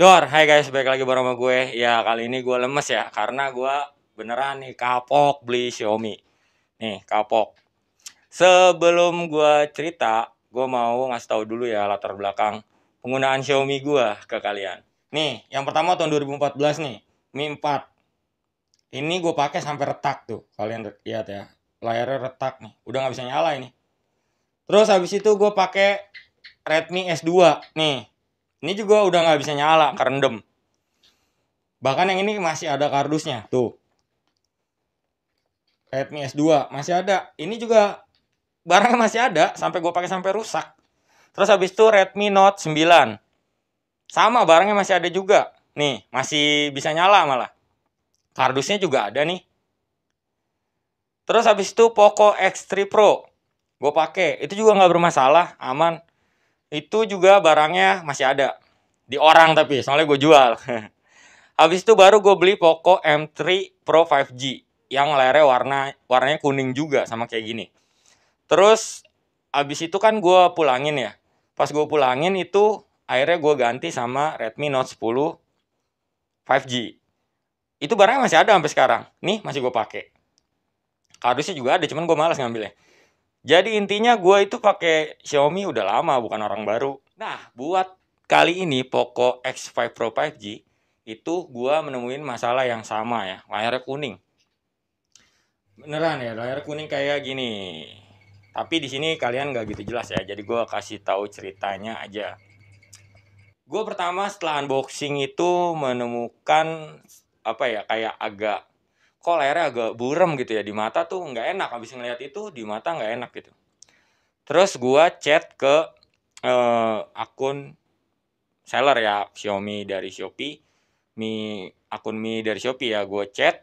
Dor, hai guys, balik lagi bareng sama gue. Ya, kali ini gue lemes ya, karena gue beneran nih kapok beli Xiaomi. Nih, kapok. Sebelum gue cerita, gue mau ngasih tau dulu ya latar belakang penggunaan Xiaomi gue ke kalian. Nih, yang pertama tahun 2014 nih, Mi 4. Ini gue pakai sampai retak tuh, kalian lihat ya. Layarnya retak nih, udah gak bisa nyala ini. Terus habis itu gue pakai Redmi S2 nih ini juga udah nggak bisa nyala, kerendem. Bahkan yang ini masih ada kardusnya, tuh. Redmi S2 masih ada. Ini juga barangnya masih ada sampai gue pakai sampai rusak. Terus habis itu Redmi Note 9. Sama barangnya masih ada juga. Nih, masih bisa nyala malah. Kardusnya juga ada nih. Terus habis itu Poco X3 Pro. Gue pakai, itu juga nggak bermasalah, aman itu juga barangnya masih ada di orang tapi soalnya gue jual habis itu baru gue beli Poco M3 Pro 5G yang layarnya warna warnanya kuning juga sama kayak gini terus habis itu kan gue pulangin ya pas gue pulangin itu akhirnya gue ganti sama Redmi Note 10 5G itu barangnya masih ada sampai sekarang nih masih gue pakai kardusnya juga ada cuman gue malas ngambilnya jadi intinya gue itu pakai Xiaomi udah lama, bukan orang baru. Nah, buat kali ini Poco X5 Pro 5G itu gue menemuin masalah yang sama ya, layar kuning. Beneran ya, layar kuning kayak gini. Tapi di sini kalian nggak gitu jelas ya, jadi gue kasih tahu ceritanya aja. Gue pertama setelah unboxing itu menemukan apa ya kayak agak kok layarnya agak burem gitu ya di mata tuh nggak enak abis ngelihat itu di mata nggak enak gitu terus gua chat ke uh, akun seller ya Xiaomi dari Shopee mi akun mi dari Shopee ya gue chat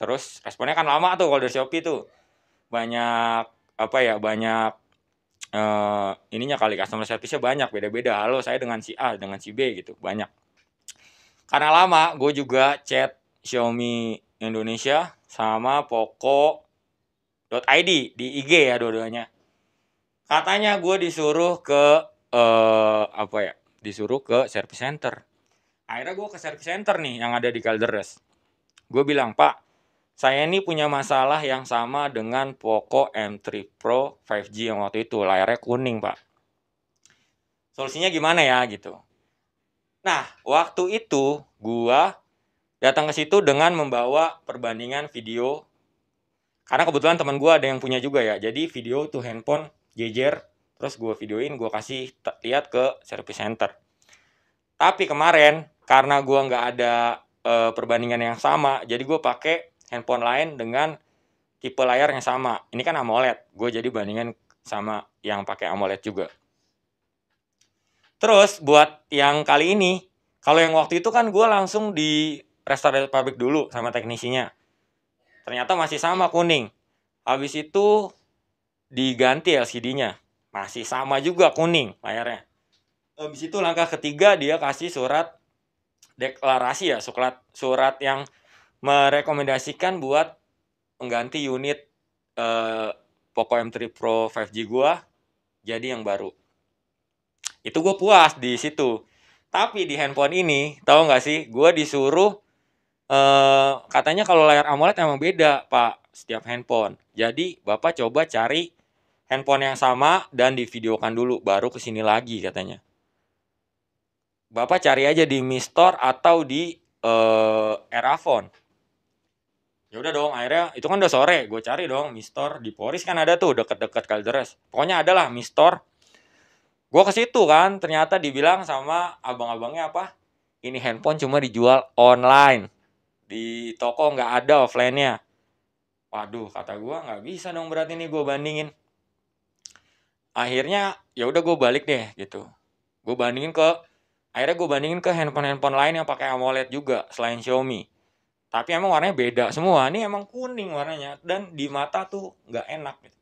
terus responnya kan lama tuh kalau dari Shopee tuh banyak apa ya banyak uh, ininya kali customer service-nya banyak beda-beda halo saya dengan si A dengan si B gitu banyak karena lama gue juga chat Xiaomi Indonesia sama Poco.id di IG ya dua-duanya. Katanya gue disuruh ke eh, apa ya? Disuruh ke service center. Akhirnya gue ke service center nih yang ada di Calderas. Gue bilang, "Pak, saya ini punya masalah yang sama dengan Poco M3 Pro 5G yang waktu itu layarnya kuning, Pak." Solusinya gimana ya gitu. Nah, waktu itu gua datang ke situ dengan membawa perbandingan video karena kebetulan teman gue ada yang punya juga ya jadi video tuh handphone jejer terus gue videoin gue kasih lihat ke service center tapi kemarin karena gue nggak ada e, perbandingan yang sama jadi gue pakai handphone lain dengan tipe layar yang sama ini kan AMOLED gue jadi bandingan sama yang pakai AMOLED juga terus buat yang kali ini kalau yang waktu itu kan gue langsung di restore pabrik dulu sama teknisinya ternyata masih sama kuning habis itu diganti LCD-nya masih sama juga kuning layarnya habis itu langkah ketiga dia kasih surat deklarasi ya surat surat yang merekomendasikan buat mengganti unit eh, Poco M3 Pro 5G gua jadi yang baru itu gue puas di situ tapi di handphone ini tahu nggak sih gue disuruh Eh, katanya kalau layar AMOLED emang beda pak setiap handphone. Jadi bapak coba cari handphone yang sama dan divideokan dulu baru kesini lagi katanya. Bapak cari aja di Mi Store atau di uh, eh, Erafone. Ya udah dong, akhirnya itu kan udah sore, gue cari dong Mi Store di Poris kan ada tuh deket-deket Kalderes. Pokoknya adalah Mi Store. Gue ke situ kan, ternyata dibilang sama abang-abangnya apa? Ini handphone cuma dijual online di toko nggak ada offline-nya. Waduh, kata gue nggak bisa dong berarti ini gue bandingin. Akhirnya ya udah gue balik deh gitu. Gue bandingin ke akhirnya gue bandingin ke handphone-handphone lain yang pakai AMOLED juga selain Xiaomi. Tapi emang warnanya beda semua. Ini emang kuning warnanya dan di mata tuh nggak enak gitu.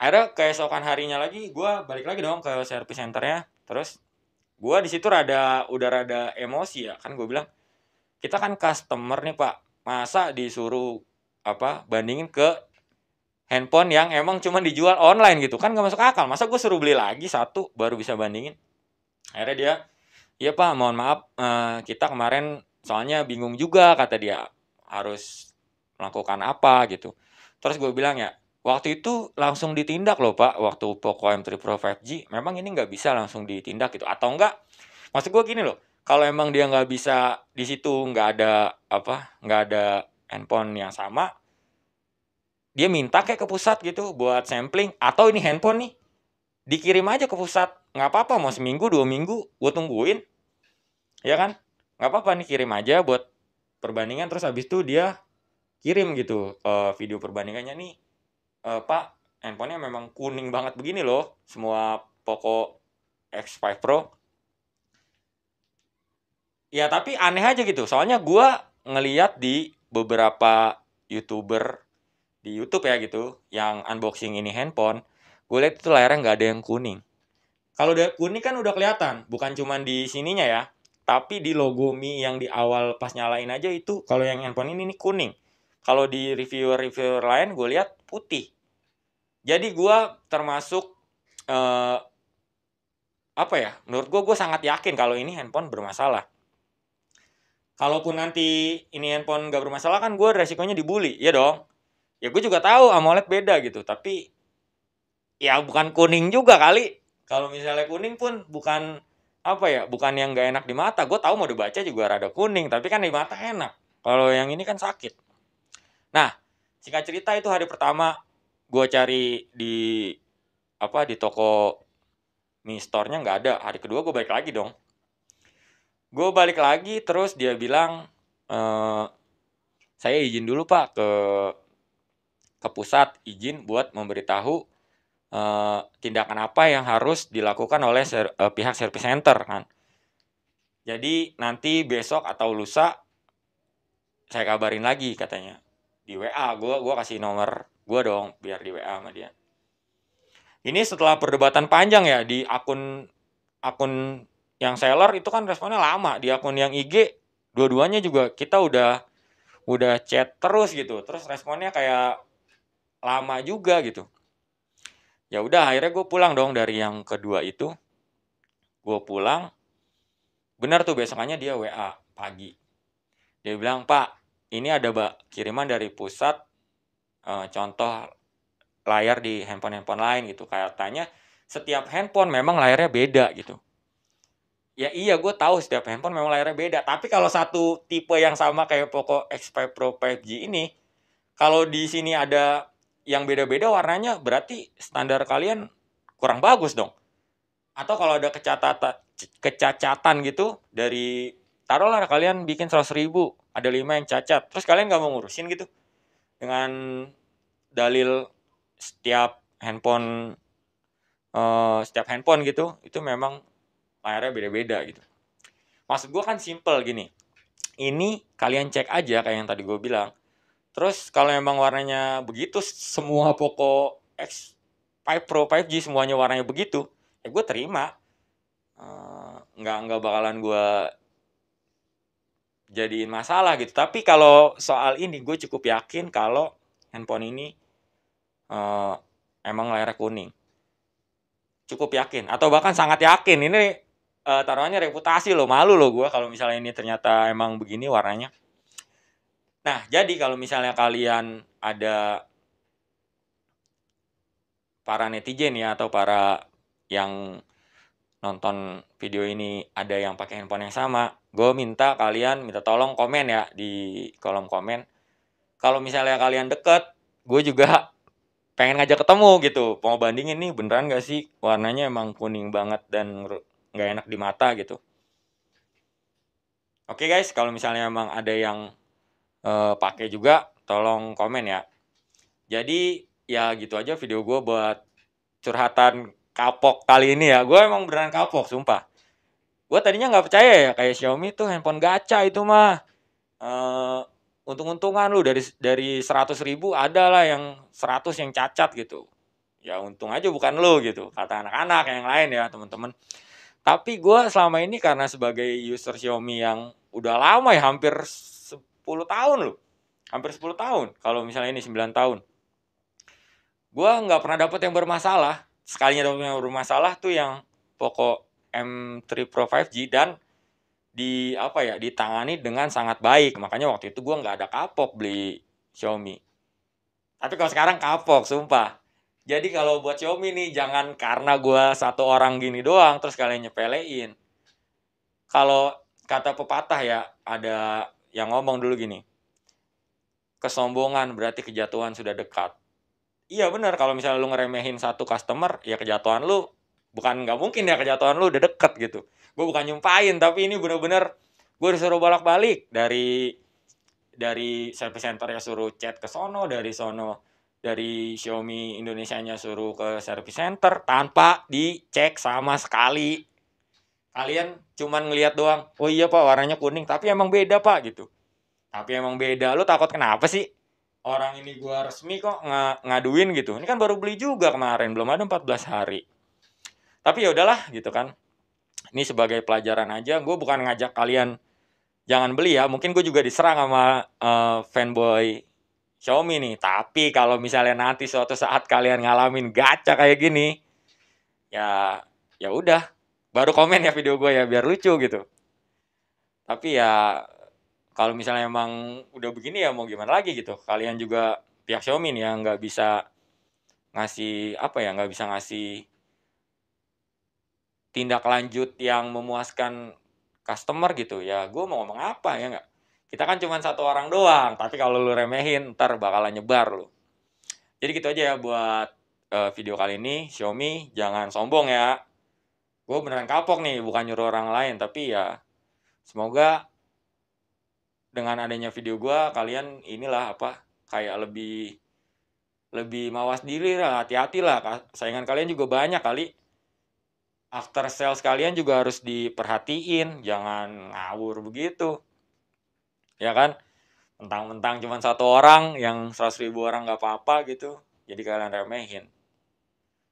Akhirnya keesokan harinya lagi gue balik lagi dong ke service centernya. Terus gue di situ rada udah rada emosi ya kan gue bilang kita kan customer nih pak masa disuruh apa bandingin ke handphone yang emang cuma dijual online gitu kan gak masuk akal masa gue suruh beli lagi satu baru bisa bandingin akhirnya dia iya pak mohon maaf eh, kita kemarin soalnya bingung juga kata dia harus melakukan apa gitu terus gue bilang ya waktu itu langsung ditindak loh pak waktu Poco M3 Pro 5G memang ini nggak bisa langsung ditindak gitu atau enggak maksud gue gini loh kalau emang dia nggak bisa di situ nggak ada apa nggak ada handphone yang sama dia minta kayak ke pusat gitu buat sampling atau ini handphone nih dikirim aja ke pusat nggak apa-apa mau seminggu dua minggu gue tungguin ya kan nggak apa-apa nih kirim aja buat perbandingan terus habis itu dia kirim gitu uh, video perbandingannya nih uh, pak handphonenya memang kuning banget begini loh semua pokok X5 Pro ya tapi aneh aja gitu soalnya gue ngeliat di beberapa youtuber di YouTube ya gitu yang unboxing ini handphone gue lihat itu layarnya nggak ada yang kuning kalau udah kuning kan udah kelihatan bukan cuma di sininya ya tapi di logo Mi yang di awal pas nyalain aja itu kalau yang handphone ini, ini kuning kalau di reviewer-reviewer lain gue lihat putih jadi gue termasuk eh, apa ya menurut gue gue sangat yakin kalau ini handphone bermasalah kalaupun nanti ini handphone gak bermasalah kan gue resikonya dibully ya dong ya gue juga tahu AMOLED beda gitu tapi ya bukan kuning juga kali kalau misalnya kuning pun bukan apa ya bukan yang gak enak di mata gue tahu mau dibaca juga rada kuning tapi kan di mata enak kalau yang ini kan sakit nah singkat cerita itu hari pertama gue cari di apa di toko mi store-nya nggak ada hari kedua gue balik lagi dong gue balik lagi terus dia bilang e, saya izin dulu pak ke ke pusat izin buat memberitahu e, tindakan apa yang harus dilakukan oleh ser, e, pihak service center kan jadi nanti besok atau lusa saya kabarin lagi katanya di WA gue gua kasih nomor gue dong biar di WA sama dia ini setelah perdebatan panjang ya di akun akun yang seller itu kan responnya lama di akun yang IG dua-duanya juga kita udah udah chat terus gitu terus responnya kayak lama juga gitu ya udah akhirnya gue pulang dong dari yang kedua itu gue pulang benar tuh besokannya dia WA pagi dia bilang pak ini ada bak kiriman dari pusat e, contoh layar di handphone handphone lain gitu kayak tanya setiap handphone memang layarnya beda gitu ya iya gue tahu setiap handphone memang layarnya beda tapi kalau satu tipe yang sama kayak Poco X5 Pro 5G ini kalau di sini ada yang beda-beda warnanya berarti standar kalian kurang bagus dong atau kalau ada kecatatan kecacatan gitu dari taruhlah kalian bikin 100 ribu ada lima yang cacat terus kalian nggak mau ngurusin gitu dengan dalil setiap handphone uh, setiap handphone gitu itu memang layarnya beda-beda gitu. Maksud gue kan simple gini. Ini kalian cek aja kayak yang tadi gue bilang. Terus kalau emang warnanya begitu semua Poco X5 Pro 5G semuanya warnanya begitu, ya gue terima. Uh, nggak bakalan gue jadiin masalah gitu. Tapi kalau soal ini gue cukup yakin kalau handphone ini uh, emang layarnya kuning. Cukup yakin atau bahkan sangat yakin ini uh, taruhannya reputasi loh malu loh gue kalau misalnya ini ternyata emang begini warnanya nah jadi kalau misalnya kalian ada para netizen ya atau para yang nonton video ini ada yang pakai handphone yang sama, gue minta kalian minta tolong komen ya di kolom komen. Kalau misalnya kalian deket, gue juga pengen ngajak ketemu gitu. Mau bandingin nih beneran gak sih warnanya emang kuning banget dan nggak enak di mata gitu oke okay guys kalau misalnya emang ada yang uh, pakai juga tolong komen ya jadi ya gitu aja video gue buat curhatan kapok kali ini ya gue emang beneran kapok sumpah gue tadinya nggak percaya ya kayak Xiaomi tuh handphone gacha itu mah uh, untung-untungan lu dari dari seratus ribu ada lah yang 100 yang cacat gitu ya untung aja bukan lu gitu kata anak-anak yang lain ya teman-teman tapi gue selama ini karena sebagai user Xiaomi yang udah lama ya hampir 10 tahun loh. Hampir 10 tahun. Kalau misalnya ini 9 tahun. Gue nggak pernah dapet yang bermasalah. Sekalinya dapet yang bermasalah tuh yang Poco M3 Pro 5G dan di apa ya ditangani dengan sangat baik makanya waktu itu gue nggak ada kapok beli Xiaomi tapi kalau sekarang kapok sumpah jadi kalau buat Xiaomi nih jangan karena gue satu orang gini doang terus kalian nyepelein. Kalau kata pepatah ya ada yang ngomong dulu gini. Kesombongan berarti kejatuhan sudah dekat. Iya benar kalau misalnya lu ngeremehin satu customer ya kejatuhan lu bukan nggak mungkin ya kejatuhan lu udah deket gitu. Gue bukan nyumpain tapi ini bener-bener gue disuruh bolak-balik dari dari service center ya suruh chat ke sono dari sono dari Xiaomi Indonesia-nya suruh ke service center tanpa dicek sama sekali. Kalian cuman ngelihat doang, oh iya pak warnanya kuning, tapi emang beda pak gitu. Tapi emang beda, lo takut kenapa sih? Orang ini gua resmi kok ng ngaduin gitu. Ini kan baru beli juga kemarin, belum ada 14 hari. Tapi ya udahlah gitu kan. Ini sebagai pelajaran aja, gue bukan ngajak kalian jangan beli ya. Mungkin gue juga diserang sama uh, fanboy Xiaomi nih. Tapi kalau misalnya nanti suatu saat kalian ngalamin gacha kayak gini, ya ya udah, baru komen ya video gue ya biar lucu gitu. Tapi ya kalau misalnya emang udah begini ya mau gimana lagi gitu. Kalian juga pihak Xiaomi nih yang nggak bisa ngasih apa ya nggak bisa ngasih tindak lanjut yang memuaskan customer gitu ya gue mau ngomong apa ya nggak kita kan cuma satu orang doang, tapi kalau lu remehin ntar bakalan nyebar lu. Jadi gitu aja ya buat uh, video kali ini. Xiaomi jangan sombong ya. Gue beneran kapok nih, bukan nyuruh orang lain, tapi ya semoga dengan adanya video gue kalian inilah apa kayak lebih lebih mawas diri lah, hati-hati lah. Saingan kalian juga banyak kali. After sales kalian juga harus diperhatiin, jangan ngawur begitu ya kan mentang-mentang cuma satu orang yang seratus ribu orang nggak apa-apa gitu jadi kalian remehin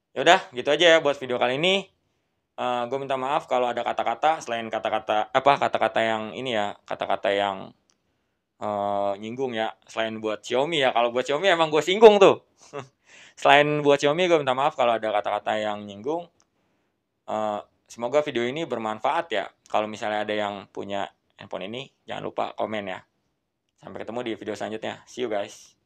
Ya udah, gitu aja ya buat video kali ini uh, eh, gue minta maaf kalau ada kata-kata selain kata-kata apa kata-kata yang ini ya kata-kata yang uh, nyinggung ya selain buat Xiaomi ya kalau buat Xiaomi emang gue singgung tuh selain buat Xiaomi gue minta maaf kalau ada kata-kata yang nyinggung uh, semoga video ini bermanfaat ya kalau misalnya ada yang punya handphone ini, jangan lupa komen ya. Sampai ketemu di video selanjutnya. See you guys.